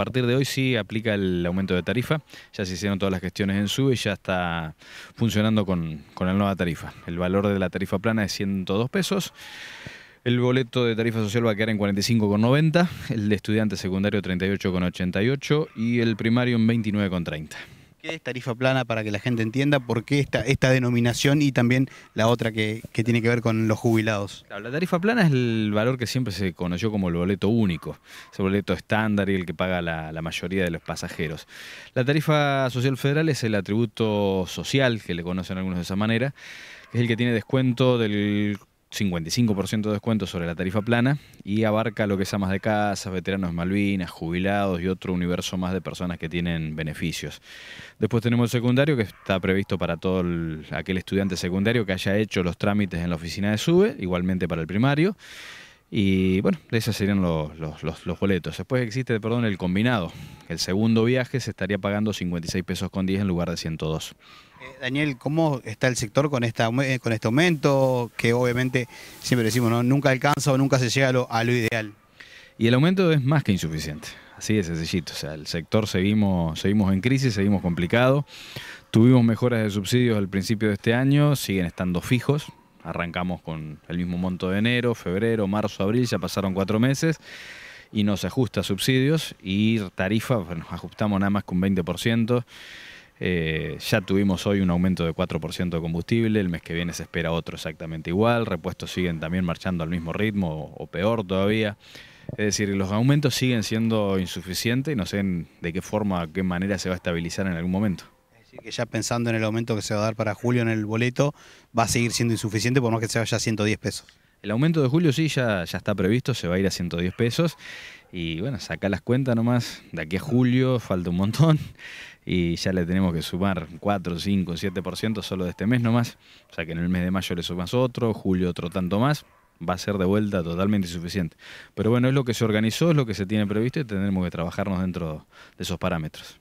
A partir de hoy sí aplica el aumento de tarifa. Ya se hicieron todas las gestiones en SUBE y ya está funcionando con, con la nueva tarifa. El valor de la tarifa plana es 102 pesos. El boleto de tarifa social va a quedar en 45,90, el de estudiante secundario 38,88 y el primario en 29,30 qué es tarifa plana para que la gente entienda? ¿Por qué esta, esta denominación y también la otra que, tiene que ver con los jubilados? la tarifa plana es el valor que siempre se conoció como el boleto único, ese boleto estándar y el que paga la, la mayoría de los pasajeros. La tarifa social federal es el atributo social, que le conocen algunos de esa manera, es el que tiene descuento del 55% de descuento sobre la tarifa plana y abarca lo que es amas de casa, veteranos Malvinas, jubilados y otro universo más de personas que tienen beneficios. Después tenemos el secundario que está previsto para todo aquel estudiante secundario que haya hecho los trámites en la oficina de SUBE, igualmente para el primario. Y bueno, esos serían los, los boletos. Después existe, perdón, el combinado, el segundo viaje se estaría pagando 56 pesos con 10 en lugar de 102. Eh, Daniel, ¿cómo está el sector con, esta, eh, con este aumento? Que obviamente siempre decimos, nunca alcanza o nunca se llega a lo, ideal. Y el aumento es más que insuficiente. Así de sencillito. O sea, el sector seguimos, seguimos en crisis, seguimos complicado. Tuvimos mejoras de subsidios al principio de este año, siguen estando fijos. Arrancamos con el mismo monto de enero, febrero, marzo, abril, ya pasaron cuatro meses y nos ajusta subsidios y tarifas, nos ajustamos nada más que un 20%. Eh, ya tuvimos hoy un aumento de 4% de combustible, el mes que viene se espera otro exactamente igual, repuestos siguen también marchando al mismo ritmo o, peor todavía. Es decir, los aumentos siguen siendo insuficientes y no sé de qué forma, qué manera se va a estabilizar en algún momento. Es decir, que ya pensando en el aumento que se va a dar para julio en el boleto, va a seguir siendo insuficiente por más que se vaya 110 pesos. El aumento de julio sí, ya, ya está previsto, se va a ir a 110 pesos. Y bueno, saca las cuentas nomás, de aquí a julio falta un montón y ya le tenemos que sumar 4, 5, 7% solo de este mes nomás. O sea que en el mes de mayo le sumas otro, julio otro tanto más. Va a ser de vuelta totalmente insuficiente. Pero bueno, es lo que se organizó, es lo que se tiene previsto y tendremos que trabajarnos dentro de esos parámetros.